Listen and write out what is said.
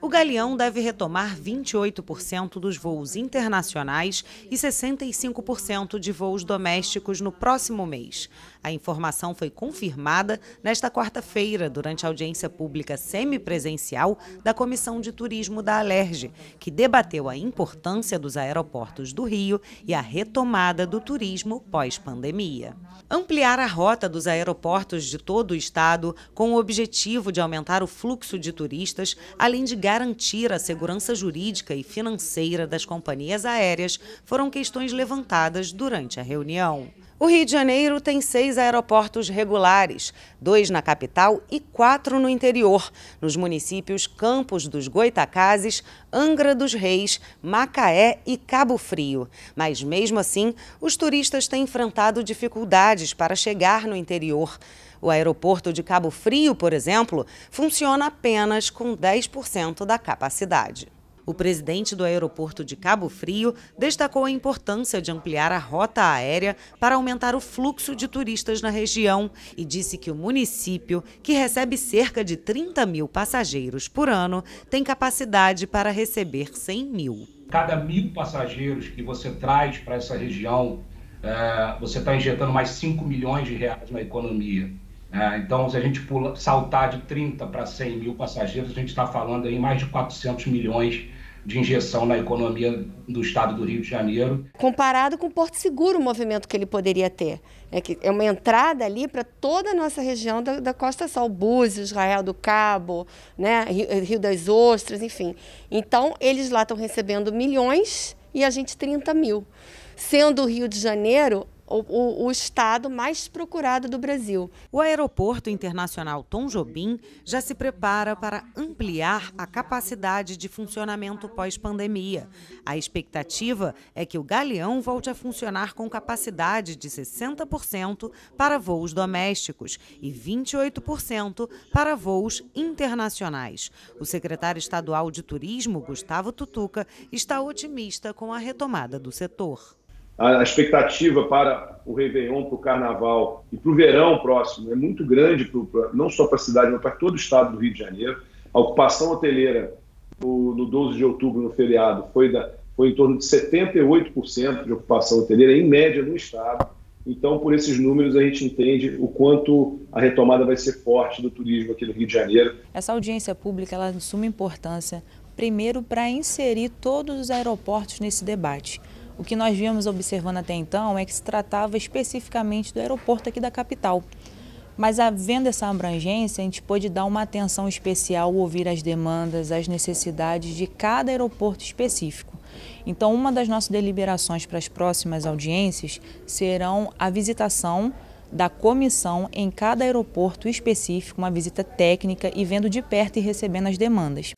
O Galeão deve retomar 28% dos voos internacionais e 65% de voos domésticos no próximo mês. A informação foi confirmada nesta quarta-feira, durante a audiência pública semipresencial da Comissão de Turismo da Alerj, que debateu a importância dos aeroportos do Rio e a retomada do turismo pós-pandemia. Ampliar a rota dos aeroportos de todo o estado com o objetivo de aumentar o fluxo de turistas, além de garantir a segurança jurídica e financeira das companhias aéreas, foram questões levantadas durante a reunião. O Rio de Janeiro tem seis aeroportos regulares, dois na capital e quatro no interior, nos municípios Campos dos Goitacazes, Angra dos Reis, Macaé e Cabo Frio. Mas mesmo assim, os turistas têm enfrentado dificuldades para chegar no interior. O aeroporto de Cabo Frio, por exemplo, funciona apenas com 10% da capacidade. O presidente do aeroporto de Cabo Frio destacou a importância de ampliar a rota aérea para aumentar o fluxo de turistas na região e disse que o município, que recebe cerca de 30 mil passageiros por ano, tem capacidade para receber 100 mil. Cada mil passageiros que você traz para essa região, eh, você está injetando mais 5 milhões de reais na economia. Né? Então, se a gente pula, saltar de 30 para 100 mil passageiros, a gente está falando aí mais de 400 milhões de injeção na economia do estado do Rio de Janeiro. Comparado com o Porto Seguro, o movimento que ele poderia ter. É, que é uma entrada ali para toda a nossa região da, da Costa Sol, Búzios, Israel do Cabo, né, Rio, Rio das Ostras, enfim. Então, eles lá estão recebendo milhões e a gente 30 mil. Sendo o Rio de Janeiro o, o, o, estado mais procurado do Brasil. O Aeroporto Internacional Tom Jobim já se prepara para ampliar a capacidade de funcionamento pós-pandemia. A expectativa é que o Galeão volte a funcionar com capacidade de 60% para voos domésticos e 28% para voos internacionais. O secretário estadual de Turismo, Gustavo Tutuca, está otimista com a retomada do setor a expectativa para o Réveillon, para o Carnaval e para o verão próximo é muito grande, pro, pra, não só para a cidade, mas para todo o estado do Rio de Janeiro. A ocupação hoteleira no, no 12 de outubro, no feriado, foi, da, foi em torno de 78% de ocupação hoteleira, em média, no estado. Então, por esses números, a gente entende o quanto a retomada vai ser forte do turismo aqui no Rio de Janeiro. Essa audiência pública ela assume importância, primeiro, para inserir todos os aeroportos nesse debate. O que nós víamos observando até então é que se tratava especificamente do aeroporto aqui da capital. Mas havendo essa abrangência, a gente pôde dar uma atenção especial, ouvir as demandas, as necessidades de cada aeroporto específico. Então, uma das nossas deliberações para as próximas audiências serão a visitação da comissão em cada aeroporto específico, uma visita técnica e vendo de perto e recebendo as demandas.